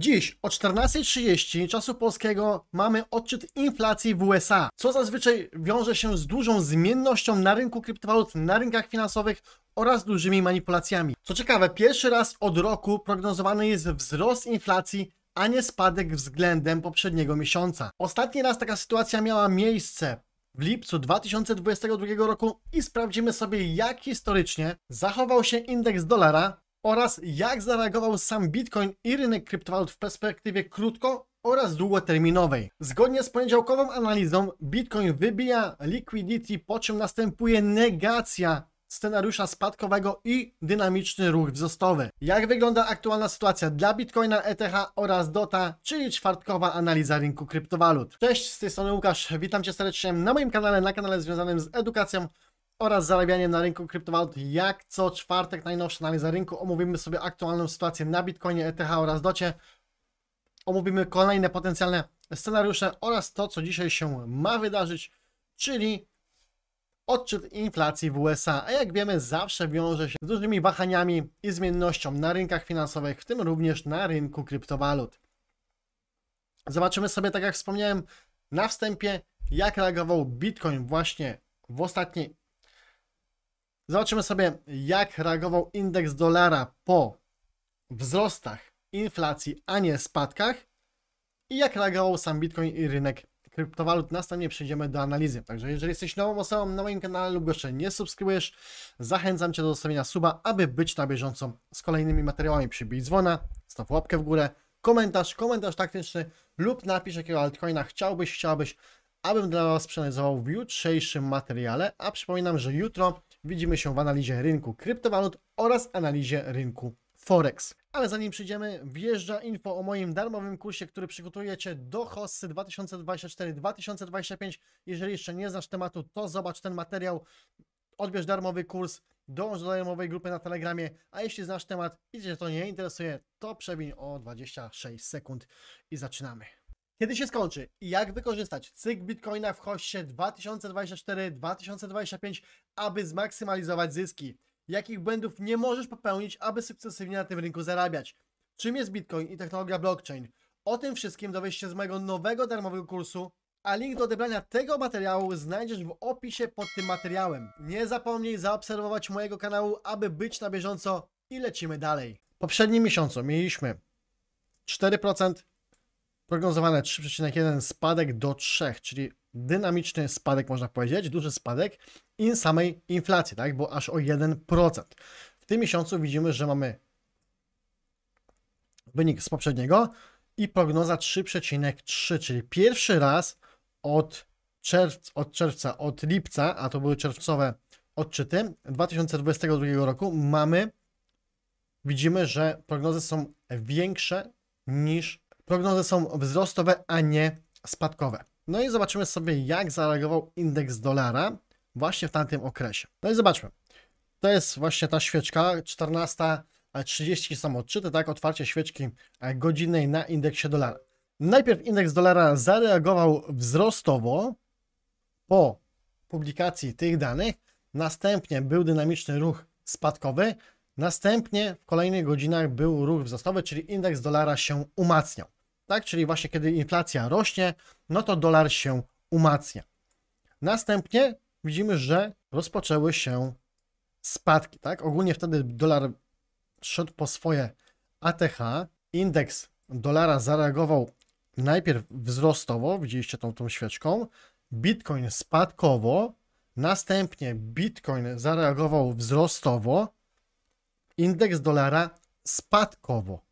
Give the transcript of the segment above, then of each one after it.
Dziś o 14.30 czasu polskiego mamy odczyt inflacji w USA, co zazwyczaj wiąże się z dużą zmiennością na rynku kryptowalut, na rynkach finansowych oraz dużymi manipulacjami. Co ciekawe, pierwszy raz od roku prognozowany jest wzrost inflacji a nie spadek względem poprzedniego miesiąca. Ostatni raz taka sytuacja miała miejsce w lipcu 2022 roku i sprawdzimy sobie, jak historycznie zachował się indeks dolara oraz jak zareagował sam Bitcoin i rynek kryptowalut w perspektywie krótko oraz długoterminowej. Zgodnie z poniedziałkową analizą Bitcoin wybija liquidity, po czym następuje negacja scenariusza spadkowego i dynamiczny ruch wzrostowy. Jak wygląda aktualna sytuacja dla Bitcoina, ETH oraz DOTA, czyli czwartkowa analiza rynku kryptowalut. Cześć, z tej strony Łukasz, witam Cię serdecznie na moim kanale, na kanale związanym z edukacją oraz zarabianiem na rynku kryptowalut. Jak co czwartek najnowsze analiza rynku omówimy sobie aktualną sytuację na Bitcoinie, ETH oraz Docie. Omówimy kolejne potencjalne scenariusze oraz to, co dzisiaj się ma wydarzyć, czyli odczyt inflacji w USA, a jak wiemy zawsze wiąże się z dużymi wahaniami i zmiennością na rynkach finansowych, w tym również na rynku kryptowalut. Zobaczymy sobie, tak jak wspomniałem na wstępie, jak reagował Bitcoin właśnie w ostatniej Zobaczymy sobie, jak reagował indeks dolara po wzrostach inflacji, a nie spadkach i jak reagował sam Bitcoin i rynek kryptowalut. Następnie przejdziemy do analizy. Także jeżeli jesteś nową osobą na moim kanale lub jeszcze nie subskrybujesz, zachęcam Cię do zostawienia suba, aby być na bieżąco z kolejnymi materiałami. Przybij dzwona, staw łapkę w górę, komentarz, komentarz taktyczny lub napisz jakiego altcoina chciałbyś, chciałbyś, abym dla Was przeanalizował w jutrzejszym materiale, a przypominam, że jutro Widzimy się w analizie rynku kryptowalut oraz analizie rynku Forex. Ale zanim przyjdziemy, wjeżdża info o moim darmowym kursie, który przygotujecie do Hossy 2024-2025. Jeżeli jeszcze nie znasz tematu, to zobacz ten materiał, odbierz darmowy kurs, dołącz do darmowej grupy na Telegramie, a jeśli znasz temat i Cię to nie interesuje, to przewiń o 26 sekund i zaczynamy. Kiedy się skończy i jak wykorzystać cykl Bitcoina w hoście 2024-2025, aby zmaksymalizować zyski? Jakich błędów nie możesz popełnić, aby sukcesywnie na tym rynku zarabiać? Czym jest Bitcoin i technologia blockchain? O tym wszystkim dowiesz się z mojego nowego darmowego kursu, a link do odebrania tego materiału znajdziesz w opisie pod tym materiałem. Nie zapomnij zaobserwować mojego kanału, aby być na bieżąco i lecimy dalej. W poprzednim miesiącu mieliśmy 4%, Prognozowane 3,1 spadek do 3, czyli dynamiczny spadek, można powiedzieć, duży spadek i samej inflacji, tak? Bo aż o 1%. W tym miesiącu widzimy, że mamy wynik z poprzedniego i prognoza 3,3, czyli pierwszy raz od, czerwca, od czerwca, od lipca, a to były czerwcowe odczyty 2022 roku, mamy, widzimy, że prognozy są większe niż prognozy są wzrostowe, a nie spadkowe. No i zobaczymy sobie, jak zareagował indeks dolara właśnie w tamtym okresie. No i zobaczmy. To jest właśnie ta świeczka, 14.30 są odczyty, tak? Otwarcie świeczki godzinnej na indeksie dolara. Najpierw indeks dolara zareagował wzrostowo po publikacji tych danych, następnie był dynamiczny ruch spadkowy, następnie w kolejnych godzinach był ruch wzrostowy, czyli indeks dolara się umacniał tak? Czyli właśnie kiedy inflacja rośnie, no to dolar się umacnia. Następnie widzimy, że rozpoczęły się spadki, tak? Ogólnie wtedy dolar szedł po swoje ATH, indeks dolara zareagował najpierw wzrostowo, widzieliście tą, tą świeczką, Bitcoin spadkowo, następnie Bitcoin zareagował wzrostowo, indeks dolara spadkowo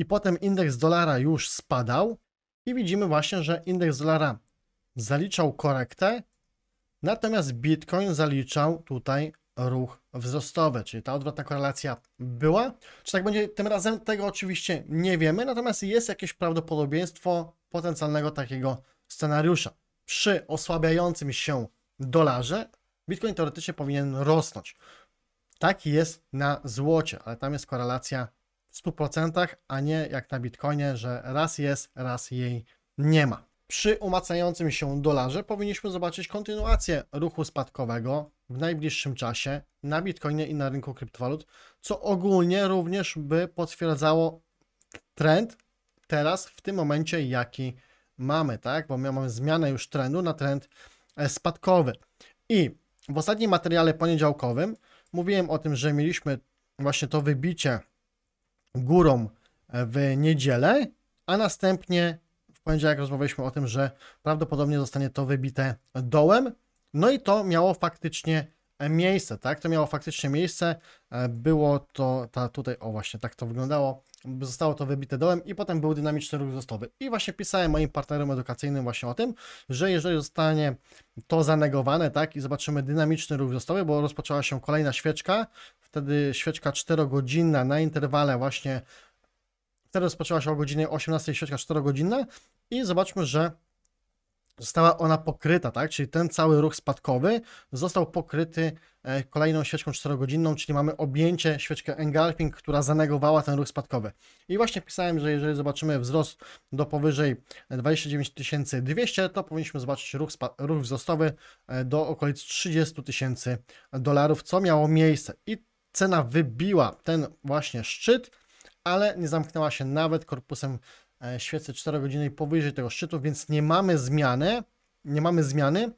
i potem indeks dolara już spadał i widzimy właśnie, że indeks dolara zaliczał korektę, natomiast Bitcoin zaliczał tutaj ruch wzrostowy, czyli ta odwrotna korelacja była. Czy tak będzie tym razem, tego oczywiście nie wiemy, natomiast jest jakieś prawdopodobieństwo potencjalnego takiego scenariusza. Przy osłabiającym się dolarze Bitcoin teoretycznie powinien rosnąć. Tak jest na złocie, ale tam jest korelacja w 100%, a nie jak na Bitcoinie, że raz jest, raz jej nie ma. Przy umacniającym się dolarze powinniśmy zobaczyć kontynuację ruchu spadkowego w najbliższym czasie na Bitcoinie i na rynku kryptowalut, co ogólnie również by potwierdzało trend teraz, w tym momencie, jaki mamy, tak? Bo mamy zmianę już trendu na trend e, spadkowy. I w ostatnim materiale poniedziałkowym mówiłem o tym, że mieliśmy właśnie to wybicie górą e, w niedzielę, a następnie w poniedziałek rozmawialiśmy o tym, że prawdopodobnie zostanie to wybite dołem. No i to miało faktycznie E, miejsce, tak? To miało faktycznie miejsce. E, było to ta, tutaj, o właśnie, tak to wyglądało. Zostało to wybite dołem i potem był dynamiczny ruch wzrostowy. I właśnie pisałem moim partnerom edukacyjnym właśnie o tym, że jeżeli zostanie to zanegowane, tak, i zobaczymy dynamiczny ruch wzrostowy, bo rozpoczęła się kolejna świeczka, wtedy świeczka 4-godzinna na interwale właśnie, wtedy rozpoczęła się o godzinie 18 świeczka 4-godzinna i zobaczmy, że została ona pokryta, tak? Czyli ten cały ruch spadkowy został pokryty e, kolejną świeczką czterogodzinną, czyli mamy objęcie świeczkę engulfing, która zanegowała ten ruch spadkowy. I właśnie pisałem, że jeżeli zobaczymy wzrost do powyżej 29 200, to powinniśmy zobaczyć ruch, ruch wzrostowy e, do okolic 30 000 dolarów, co miało miejsce. I cena wybiła ten właśnie szczyt, ale nie zamknęła się nawet korpusem E, świecę 4 godziny powyżej tego szczytu, więc nie mamy zmiany, nie mamy zmiany,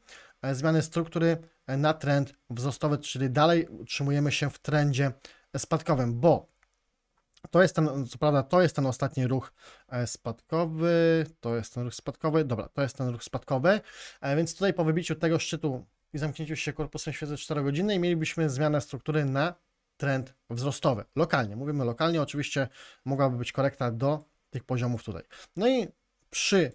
e, zmiany struktury e, na trend wzrostowy, czyli dalej utrzymujemy się w trendzie spadkowym, bo to jest ten, co prawda, to jest ten ostatni ruch spadkowy, to jest ten ruch spadkowy, dobra, to jest ten ruch spadkowy, więc tutaj po wybiciu tego szczytu i zamknięciu się korpusem świecy 4 godziny mielibyśmy zmianę struktury na trend wzrostowy, lokalnie, mówimy lokalnie, oczywiście mogłaby być korekta do tych poziomów tutaj. No i przy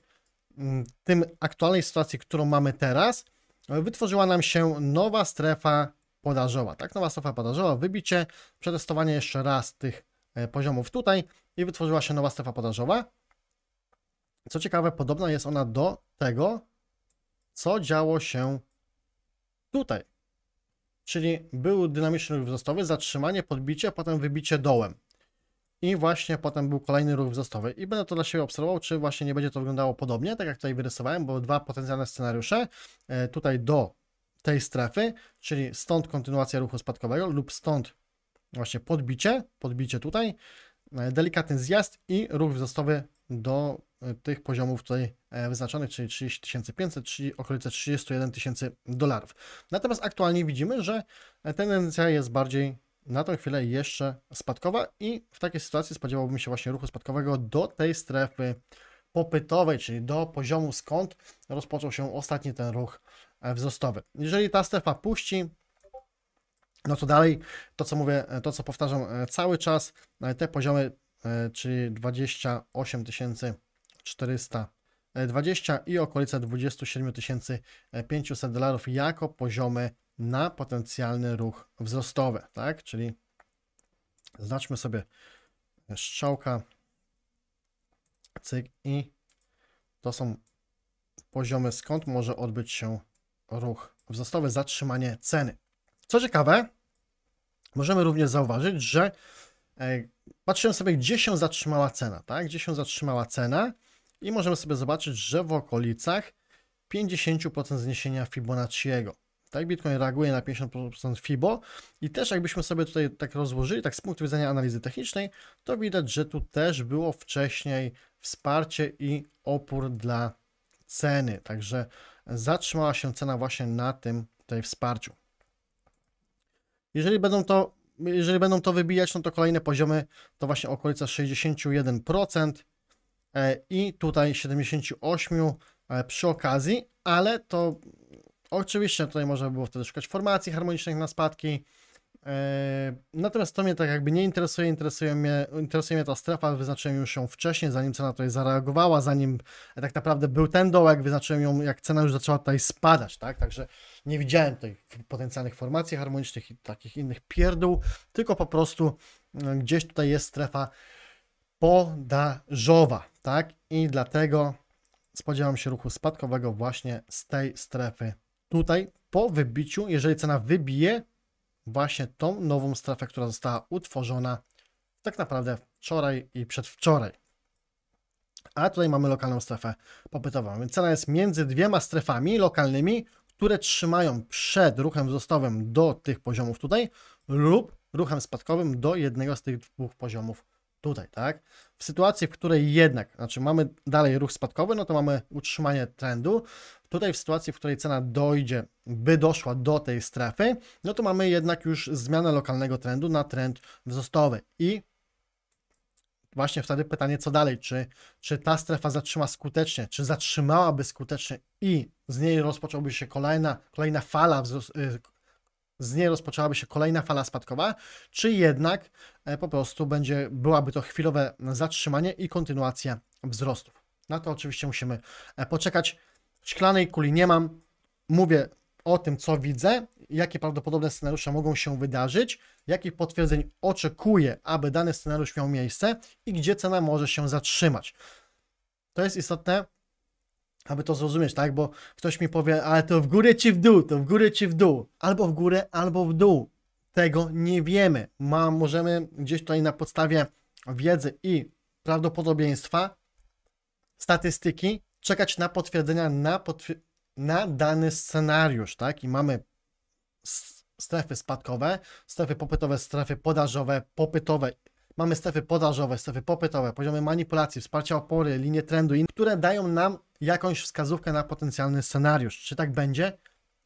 mm, tym aktualnej sytuacji, którą mamy teraz, wytworzyła nam się nowa strefa podażowa. Tak, nowa strefa podażowa, wybicie, przetestowanie jeszcze raz tych e, poziomów tutaj i wytworzyła się nowa strefa podażowa. Co ciekawe, podobna jest ona do tego, co działo się tutaj. Czyli był dynamiczny ruch wzrostowy, zatrzymanie, podbicie, potem wybicie dołem. I właśnie potem był kolejny ruch wzrostowy. I będę to dla siebie obserwował, czy właśnie nie będzie to wyglądało podobnie, tak jak tutaj wyrysowałem, bo dwa potencjalne scenariusze e, tutaj do tej strefy, czyli stąd kontynuacja ruchu spadkowego lub stąd właśnie podbicie, podbicie tutaj, e, delikatny zjazd i ruch wzrostowy do e, tych poziomów tutaj wyznaczonych, czyli 30 czyli okolice 31 000 dolarów. Natomiast aktualnie widzimy, że tendencja jest bardziej na tę chwilę jeszcze spadkowa i w takiej sytuacji spodziewałbym się właśnie ruchu spadkowego do tej strefy popytowej, czyli do poziomu skąd rozpoczął się ostatni ten ruch e, wzrostowy. Jeżeli ta strefa puści, no to dalej to co mówię, e, to co powtarzam e, cały czas, te poziomy, czyli 28 400 20 i okolice 27 500 dolarów jako poziomy na potencjalny ruch wzrostowy, tak? Czyli zaznaczmy sobie strzałka, cyk i to są poziomy, skąd może odbyć się ruch wzrostowy, zatrzymanie ceny. Co ciekawe, możemy również zauważyć, że e, patrzymy sobie, gdzie się zatrzymała cena, tak? Gdzie się zatrzymała cena i możemy sobie zobaczyć, że w okolicach 50% zniesienia Fibonacciego tak? Bitcoin reaguje na 50% FIBO i też jakbyśmy sobie tutaj tak rozłożyli, tak z punktu widzenia analizy technicznej, to widać, że tu też było wcześniej wsparcie i opór dla ceny, także zatrzymała się cena właśnie na tym tej wsparciu. Jeżeli będą to, jeżeli będą to wybijać, no to kolejne poziomy to właśnie okolica 61% e, i tutaj 78% e, przy okazji, ale to Oczywiście tutaj można było wtedy szukać formacji harmonicznych na spadki. E, natomiast to mnie tak jakby nie interesuje, interesuje mnie, interesuje mnie ta strefa, wyznaczyłem już ją wcześniej, zanim cena tutaj zareagowała, zanim tak naprawdę był ten dołek, wyznaczyłem ją jak cena już zaczęła tutaj spadać, tak, także nie widziałem tutaj potencjalnych formacji harmonicznych i takich innych pierdół, tylko po prostu e, gdzieś tutaj jest strefa podażowa, tak, i dlatego spodziewam się ruchu spadkowego właśnie z tej strefy Tutaj po wybiciu, jeżeli cena wybije właśnie tą nową strefę, która została utworzona tak naprawdę wczoraj i przedwczoraj. A tutaj mamy lokalną strefę popytową. Więc cena jest między dwiema strefami lokalnymi, które trzymają przed ruchem wzrostowym do tych poziomów tutaj lub ruchem spadkowym do jednego z tych dwóch poziomów tutaj, tak? W sytuacji, w której jednak, znaczy mamy dalej ruch spadkowy, no to mamy utrzymanie trendu, Tutaj w sytuacji, w której cena dojdzie, by doszła do tej strefy, no to mamy jednak już zmianę lokalnego trendu na trend wzrostowy i właśnie wtedy pytanie, co dalej, czy, czy ta strefa zatrzyma skutecznie, czy zatrzymałaby skutecznie i z niej rozpocząłby się kolejna, kolejna fala y, z niej rozpoczęłaby się kolejna fala spadkowa, czy jednak e, po prostu będzie, byłaby to chwilowe zatrzymanie i kontynuacja wzrostów. Na to oczywiście musimy e, poczekać. Szklanej kuli nie mam. Mówię o tym, co widzę, jakie prawdopodobne scenariusze mogą się wydarzyć, jakich potwierdzeń oczekuję, aby dany scenariusz miał miejsce i gdzie cena może się zatrzymać. To jest istotne, aby to zrozumieć, tak? Bo ktoś mi powie, ale to w górę czy w dół, to w górę czy w dół, albo w górę, albo w dół. Tego nie wiemy. Ma, możemy gdzieś tutaj na podstawie wiedzy i prawdopodobieństwa, statystyki czekać na potwierdzenia na, na dany scenariusz, tak? I mamy strefy spadkowe, strefy popytowe, strefy podażowe, popytowe. Mamy strefy podażowe, strefy popytowe, poziomy manipulacji, wsparcia opory, linie trendu, które dają nam jakąś wskazówkę na potencjalny scenariusz. Czy tak będzie?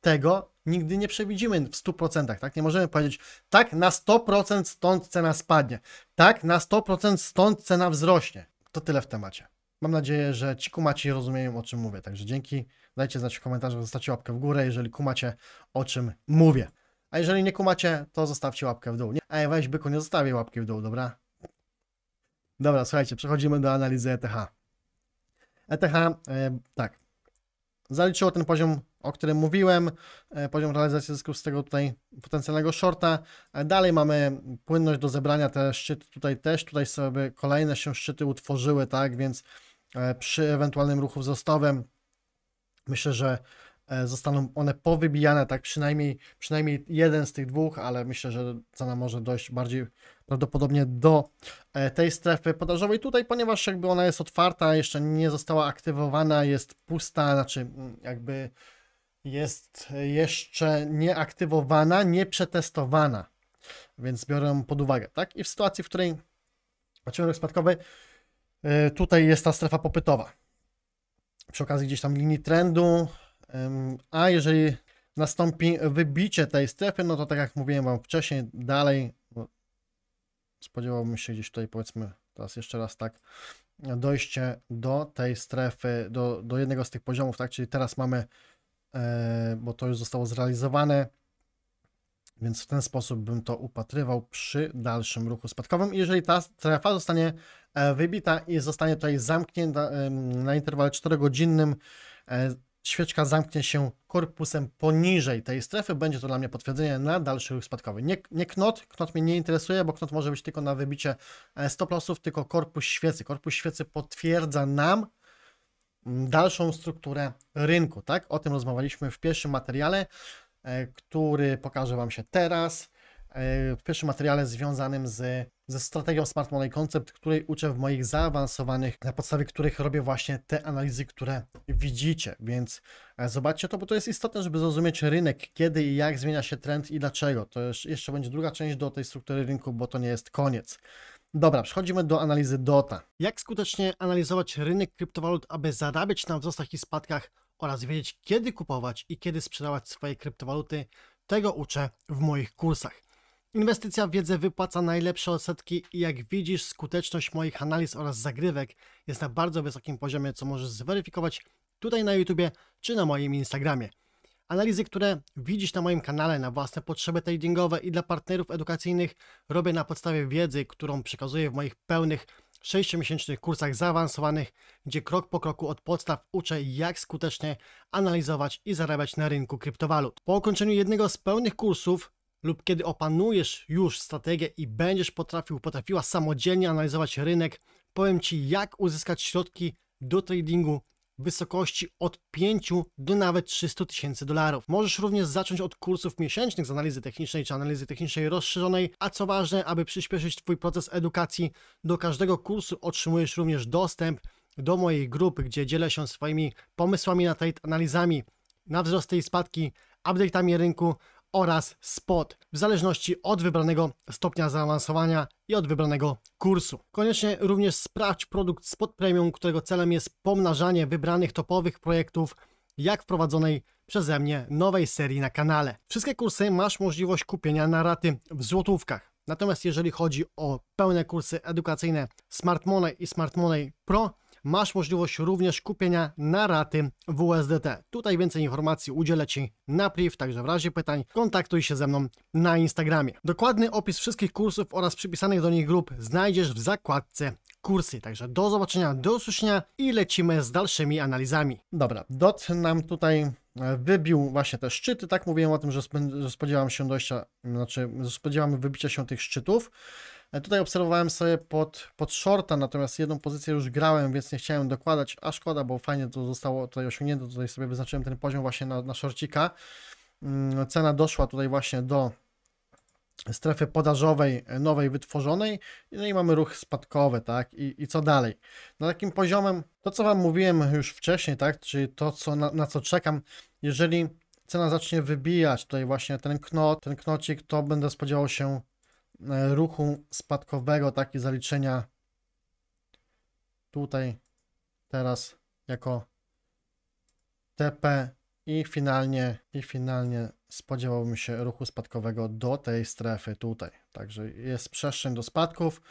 Tego nigdy nie przewidzimy w 100%, tak? Nie możemy powiedzieć, tak, na 100% stąd cena spadnie, tak, na 100% stąd cena wzrośnie. To tyle w temacie. Mam nadzieję, że ci kumaci rozumieją, o czym mówię. Także dzięki. Dajcie znać w komentarzach, zostawcie łapkę w górę, jeżeli kumacie, o czym mówię. A jeżeli nie kumacie, to zostawcie łapkę w dół. Nie, ej, weź byku, nie zostawię łapki w dół, dobra? Dobra, słuchajcie, przechodzimy do analizy ETH. ETH, e, tak, zaliczyło ten poziom, o którym mówiłem, e, poziom realizacji zysków z tego tutaj potencjalnego shorta. E, dalej mamy płynność do zebrania, te szczyty tutaj też, tutaj sobie kolejne się szczyty utworzyły, tak, więc E, przy ewentualnym ruchu wzrostowym. Myślę, że e, zostaną one powybijane, tak przynajmniej, przynajmniej jeden z tych dwóch, ale myślę, że cena może dojść bardziej prawdopodobnie do e, tej strefy podażowej tutaj, ponieważ jakby ona jest otwarta, jeszcze nie została aktywowana, jest pusta, znaczy mm, jakby jest jeszcze nieaktywowana, nieprzetestowana, więc biorę pod uwagę, tak? I w sytuacji, w której ciąg spadkowy E, tutaj jest ta strefa popytowa. Przy okazji gdzieś tam linii trendu. A jeżeli nastąpi wybicie tej strefy, no to tak jak mówiłem Wam wcześniej, dalej no, spodziewałbym się gdzieś tutaj powiedzmy teraz jeszcze raz tak dojście do tej strefy, do, do jednego z tych poziomów, tak, czyli teraz mamy, e, bo to już zostało zrealizowane, więc w ten sposób bym to upatrywał przy dalszym ruchu spadkowym. jeżeli ta strefa zostanie e, wybita i zostanie tutaj zamknięta na interwale 4-godzinnym, e, świeczka zamknie się korpusem poniżej tej strefy, będzie to dla mnie potwierdzenie na dalszy ruch spadkowy. Nie, nie knot, knot mnie nie interesuje, bo knot może być tylko na wybicie e, stop lossów, tylko korpus świecy. Korpus świecy potwierdza nam dalszą strukturę rynku, tak? O tym rozmawialiśmy w pierwszym materiale. E, który pokażę Wam się teraz. E, w pierwszym materiale związanym z, ze strategią Smart Money Concept, której uczę w moich zaawansowanych, na podstawie których robię właśnie te analizy, które widzicie. Więc e, zobaczcie to, bo to jest istotne, żeby zrozumieć rynek, kiedy i jak zmienia się trend i dlaczego. To jeszcze będzie druga część do tej struktury rynku, bo to nie jest koniec. Dobra, przechodzimy do analizy DOTA. Jak skutecznie analizować rynek kryptowalut, aby zarabiać na wzrostach i spadkach oraz wiedzieć, kiedy kupować i kiedy sprzedawać swoje kryptowaluty, tego uczę w moich kursach. Inwestycja w wiedzę wypłaca najlepsze odsetki i jak widzisz, skuteczność moich analiz oraz zagrywek jest na bardzo wysokim poziomie, co możesz zweryfikować tutaj na YouTubie czy na moim Instagramie. Analizy, które widzisz na moim kanale na własne potrzeby tradingowe i dla partnerów edukacyjnych robię na podstawie wiedzy, którą przekazuję w moich pełnych 6-miesięcznych kursach zaawansowanych, gdzie krok po kroku od podstaw uczę, jak skutecznie analizować i zarabiać na rynku kryptowalut. Po ukończeniu jednego z pełnych kursów lub kiedy opanujesz już strategię i będziesz potrafił, potrafiła samodzielnie analizować rynek, powiem Ci, jak uzyskać środki do tradingu w wysokości od 5 do nawet 300 tysięcy dolarów. Możesz również zacząć od kursów miesięcznych z analizy technicznej czy analizy technicznej rozszerzonej, a co ważne, aby przyspieszyć Twój proces edukacji, do każdego kursu otrzymujesz również dostęp do mojej grupy, gdzie dzielę się swoimi pomysłami na trade analizami na wzrosty i spadki, update'ami rynku oraz spot, w zależności od wybranego stopnia zaawansowania i od wybranego kursu. Koniecznie również sprawdź produkt spot premium, którego celem jest pomnażanie wybranych topowych projektów, jak wprowadzonej przeze mnie nowej serii na kanale. Wszystkie kursy masz możliwość kupienia na raty w złotówkach. Natomiast jeżeli chodzi o pełne kursy edukacyjne Smart Money i Smart Money Pro, masz możliwość również kupienia na raty w USDT. Tutaj więcej informacji udzielę Ci na priv, także w razie pytań kontaktuj się ze mną na Instagramie. Dokładny opis wszystkich kursów oraz przypisanych do nich grup znajdziesz w zakładce kursy. Także do zobaczenia, do usłyszenia i lecimy z dalszymi analizami. Dobra, DOT nam tutaj e, wybił właśnie te szczyty, tak mówiłem o tym, że, spodziewam się dojścia, znaczy się wybicia się tych szczytów. E, tutaj obserwowałem sobie pod, pod shorta, natomiast jedną pozycję już grałem, więc nie chciałem dokładać, a szkoda, bo fajnie to zostało tutaj osiągnięte, tutaj sobie wyznaczyłem ten poziom właśnie na, na shortika. Mm, no, cena doszła tutaj właśnie do strefy podażowej e, nowej wytworzonej no i mamy ruch spadkowy, tak, i, i co dalej. Na takim poziomem, to co Wam mówiłem już wcześniej, tak, czyli to, co, na, na co czekam, jeżeli cena zacznie wybijać tutaj właśnie ten knot, ten knocik, to będę spodziewał się E, ruchu spadkowego, takie zaliczenia tutaj teraz jako TP i finalnie, i finalnie spodziewałbym się ruchu spadkowego do tej strefy tutaj. Także jest przestrzeń do spadków.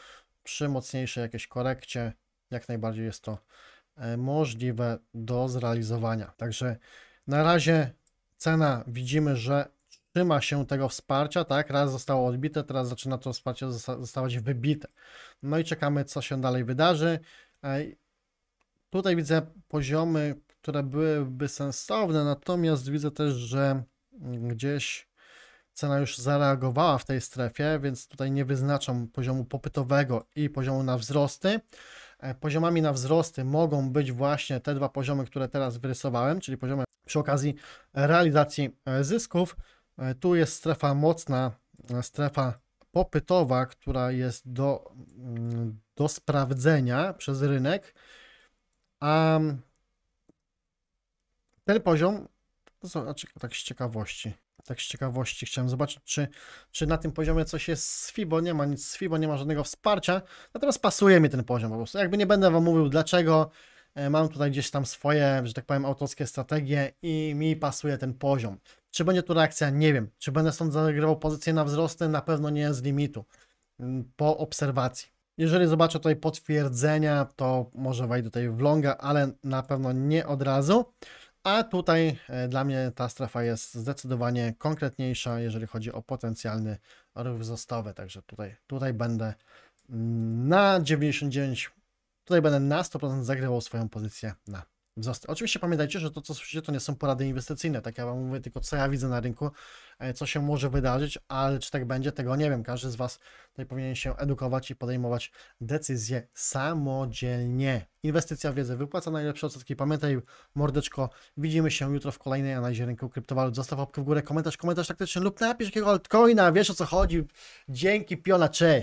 Przy mocniejszej jakiejś korekcie jak najbardziej jest to e, możliwe do zrealizowania. Także na razie cena widzimy, że trzyma się tego wsparcia, tak? Raz zostało odbite, teraz zaczyna to wsparcie zostawać wybite. No i czekamy, co się dalej wydarzy. Tutaj widzę poziomy, które byłyby sensowne, natomiast widzę też, że gdzieś cena już zareagowała w tej strefie, więc tutaj nie wyznaczam poziomu popytowego i poziomu na wzrosty. E, poziomami na wzrosty mogą być właśnie te dwa poziomy, które teraz wyrysowałem, czyli poziomy przy okazji realizacji e, zysków E, tu jest strefa mocna, e, strefa popytowa, która jest do, mm, do sprawdzenia przez rynek, a mm, ten poziom, zobacz, tak z ciekawości, tak z ciekawości chciałem zobaczyć, czy, czy na tym poziomie coś jest z FIBO, nie ma nic z FIBO, nie ma żadnego wsparcia, natomiast pasuje mi ten poziom po prostu, jakby nie będę Wam mówił dlaczego, e, mam tutaj gdzieś tam swoje, że tak powiem, autorskie strategie i mi pasuje ten poziom. Czy będzie tu reakcja? Nie wiem. Czy będę stąd zagrywał pozycję na wzrosty? Na pewno nie z limitu. Mm, po obserwacji. Jeżeli zobaczę tutaj potwierdzenia, to może wejdę tutaj w longa, ale na pewno nie od razu. A tutaj e, dla mnie ta strefa jest zdecydowanie konkretniejsza, jeżeli chodzi o potencjalny ruch wzrostowy. Także tutaj, tutaj będę mm, na 99, tutaj będę na 100% zagrywał swoją pozycję na wzrosty. Oczywiście pamiętajcie, że to, co słyszycie, to nie są porady inwestycyjne. Tak ja wam mówię tylko, co ja widzę na rynku, e, co się może wydarzyć, ale czy tak będzie, tego nie wiem. Każdy z was tutaj powinien się edukować i podejmować decyzje samodzielnie. Inwestycja w wiedzę wypłaca najlepsze odsetki. Pamiętaj, mordeczko, widzimy się jutro w kolejnej analizie rynku kryptowalut. Zostaw łapkę w górę, komentarz, komentarz taktyczny lub napisz jakiego altcoina, wiesz o co chodzi. Dzięki, piona, cześć!